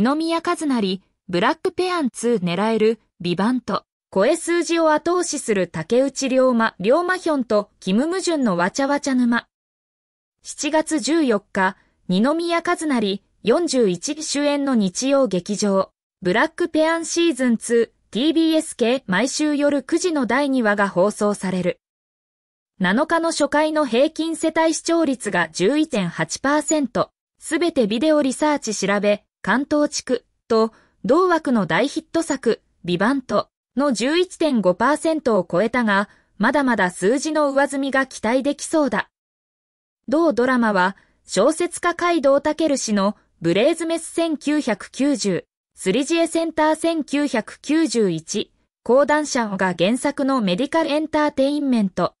二宮和也、ブラックペアン2狙える、ビバント。声数字を後押しする竹内龍馬、龍馬ヒョンとキム・ムジュンのわちゃわちゃ沼。7月14日、二宮和也、41主演の日曜劇場、ブラックペアンシーズン2、TBS 系毎週夜9時の第2話が放送される。7日の初回の平均世帯視聴率が11.8%、すべてビデオリサーチ調べ、関東地区と同枠の大ヒット作、ビバントの11.5%を超えたが、まだまだ数字の上積みが期待できそうだ。同ドラマは、小説家海道武氏のブレーズメス1990、スリジエセンター1991、講談社が原作のメディカルエンターテインメント。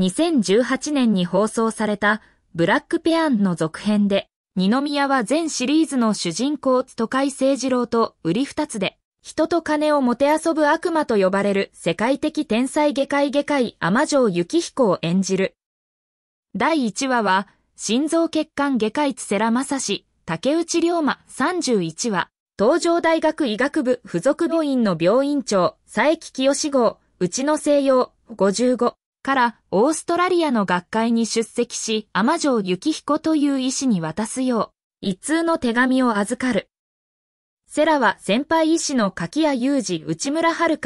2018年に放送されたブラックペアンの続編で、二宮は全シリーズの主人公都会聖二郎と売り二つで、人と金をもてあそぶ悪魔と呼ばれる世界的天才外科医外科医天城幸彦を演じる。第一話は、心臓血管外科医津世良正史、竹内龍馬31話、東京大学医学部附属病院の病院長、佐伯清志号、うちの西洋55。からオーストラリアの学会に出席し、天城幸彦という医師に渡すよう、一通の手紙を預かる。セラは先輩医師の柿谷裕二内村遥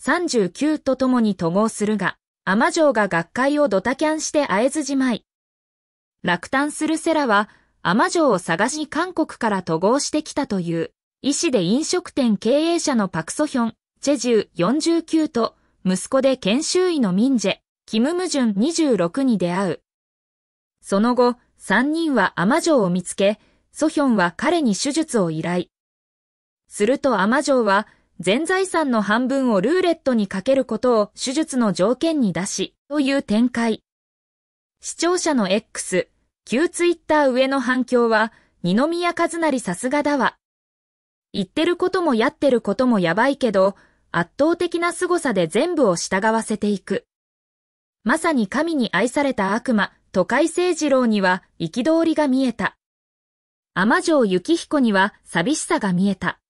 39と共に渡合するが、天城が学会をドタキャンして会えずじまい。落胆するセラは、天城を探し韓国から渡合してきたという、医師で飲食店経営者のパクソヒョン、チェジュ49と、息子で研修医のミンジェ、キムムジュン26に出会う。その後、3人は甘城を見つけ、ソヒョンは彼に手術を依頼。すると甘城は、全財産の半分をルーレットにかけることを手術の条件に出し、という展開。視聴者の X、旧ツイッター上の反響は、二宮和成さすがだわ。言ってることもやってることもやばいけど、圧倒的な凄さで全部を従わせていく。まさに神に愛された悪魔、都会聖二郎には憤りが見えた。天城幸彦には寂しさが見えた。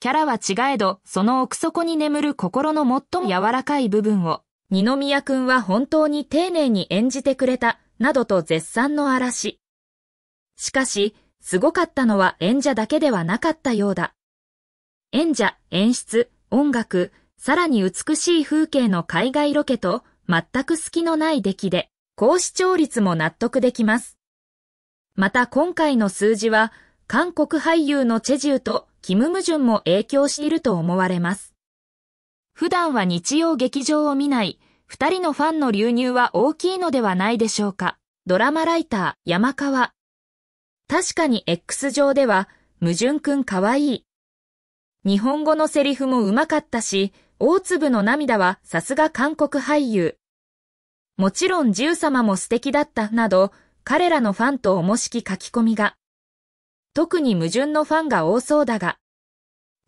キャラは違えど、その奥底に眠る心の最も柔らかい部分を、二宮くんは本当に丁寧に演じてくれた、などと絶賛の嵐。しかし、すごかったのは演者だけではなかったようだ。演者、演出、音楽、さらに美しい風景の海外ロケと、全く隙のない出来で、高視聴率も納得できます。また今回の数字は、韓国俳優のチェジュとキム・ムジュンも影響していると思われます。普段は日曜劇場を見ない、二人のファンの流入は大きいのではないでしょうか。ドラマライター、山川。確かに X 上では、ムュンくんかわいい。日本語のセリフもうまかったし、大粒の涙はさすが韓国俳優。もちろん銃様も素敵だったなど、彼らのファンともしき書き込みが。特に矛盾のファンが多そうだが、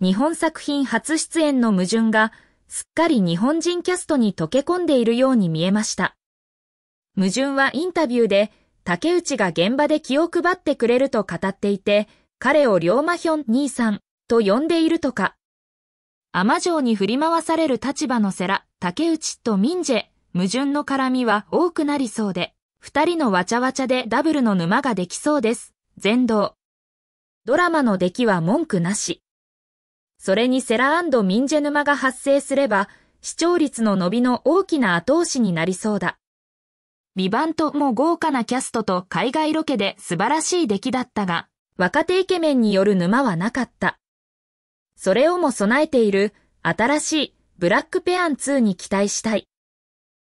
日本作品初出演の矛盾が、すっかり日本人キャストに溶け込んでいるように見えました。矛盾はインタビューで、竹内が現場で気を配ってくれると語っていて、彼を龍馬ヒョン兄さんと呼んでいるとか。甘城に振り回される立場のセラ、竹内とミンジェ、矛盾の絡みは多くなりそうで、二人のわちゃわちゃでダブルの沼ができそうです。全道。ドラマの出来は文句なし。それにセラミンジェ沼が発生すれば、視聴率の伸びの大きな後押しになりそうだ。ビバントも豪華なキャストと海外ロケで素晴らしい出来だったが、若手イケメンによる沼はなかった。それをも備えている新しいブラックペアン2に期待したい。